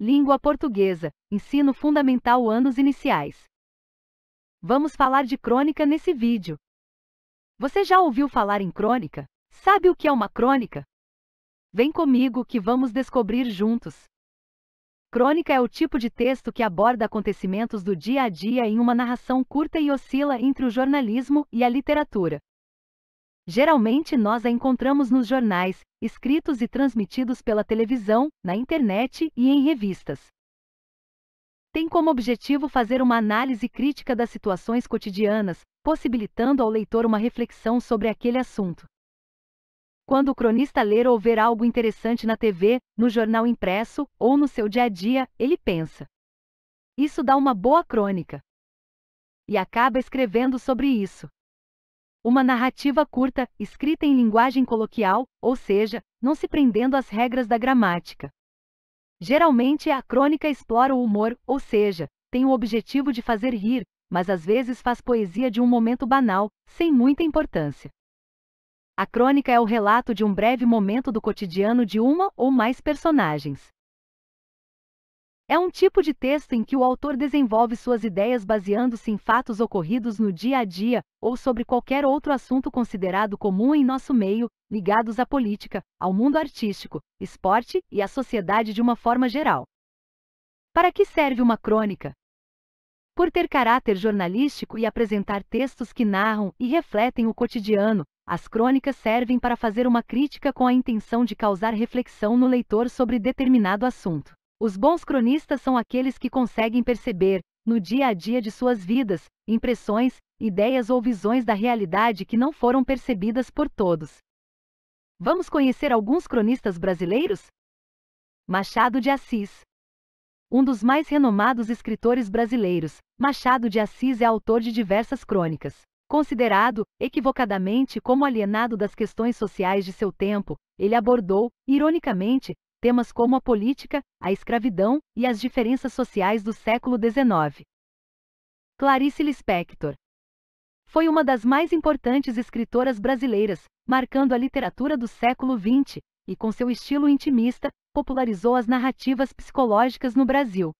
Língua Portuguesa, Ensino Fundamental Anos Iniciais. Vamos falar de crônica nesse vídeo. Você já ouviu falar em crônica? Sabe o que é uma crônica? Vem comigo que vamos descobrir juntos. Crônica é o tipo de texto que aborda acontecimentos do dia a dia em uma narração curta e oscila entre o jornalismo e a literatura. Geralmente nós a encontramos nos jornais, escritos e transmitidos pela televisão, na internet e em revistas. Tem como objetivo fazer uma análise crítica das situações cotidianas, possibilitando ao leitor uma reflexão sobre aquele assunto. Quando o cronista ler ou ver algo interessante na TV, no jornal impresso ou no seu dia a dia, ele pensa. Isso dá uma boa crônica. E acaba escrevendo sobre isso. Uma narrativa curta, escrita em linguagem coloquial, ou seja, não se prendendo às regras da gramática. Geralmente a crônica explora o humor, ou seja, tem o objetivo de fazer rir, mas às vezes faz poesia de um momento banal, sem muita importância. A crônica é o relato de um breve momento do cotidiano de uma ou mais personagens. É um tipo de texto em que o autor desenvolve suas ideias baseando-se em fatos ocorridos no dia a dia, ou sobre qualquer outro assunto considerado comum em nosso meio, ligados à política, ao mundo artístico, esporte e à sociedade de uma forma geral. Para que serve uma crônica? Por ter caráter jornalístico e apresentar textos que narram e refletem o cotidiano, as crônicas servem para fazer uma crítica com a intenção de causar reflexão no leitor sobre determinado assunto. Os bons cronistas são aqueles que conseguem perceber, no dia a dia de suas vidas, impressões, ideias ou visões da realidade que não foram percebidas por todos. Vamos conhecer alguns cronistas brasileiros? Machado de Assis. Um dos mais renomados escritores brasileiros, Machado de Assis é autor de diversas crônicas. Considerado, equivocadamente, como alienado das questões sociais de seu tempo, ele abordou, ironicamente, temas como a política, a escravidão e as diferenças sociais do século XIX. Clarice Lispector foi uma das mais importantes escritoras brasileiras, marcando a literatura do século XX, e com seu estilo intimista, popularizou as narrativas psicológicas no Brasil.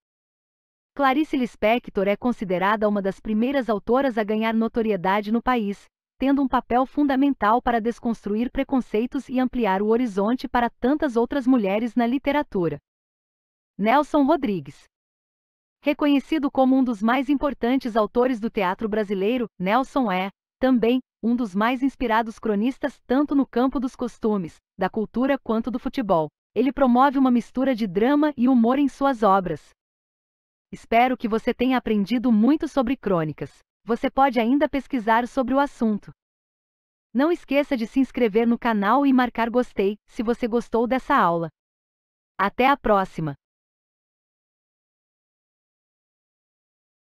Clarice Lispector é considerada uma das primeiras autoras a ganhar notoriedade no país, tendo um papel fundamental para desconstruir preconceitos e ampliar o horizonte para tantas outras mulheres na literatura. Nelson Rodrigues Reconhecido como um dos mais importantes autores do teatro brasileiro, Nelson é, também, um dos mais inspirados cronistas tanto no campo dos costumes, da cultura quanto do futebol. Ele promove uma mistura de drama e humor em suas obras. Espero que você tenha aprendido muito sobre crônicas. Você pode ainda pesquisar sobre o assunto. Não esqueça de se inscrever no canal e marcar gostei, se você gostou dessa aula. Até a próxima!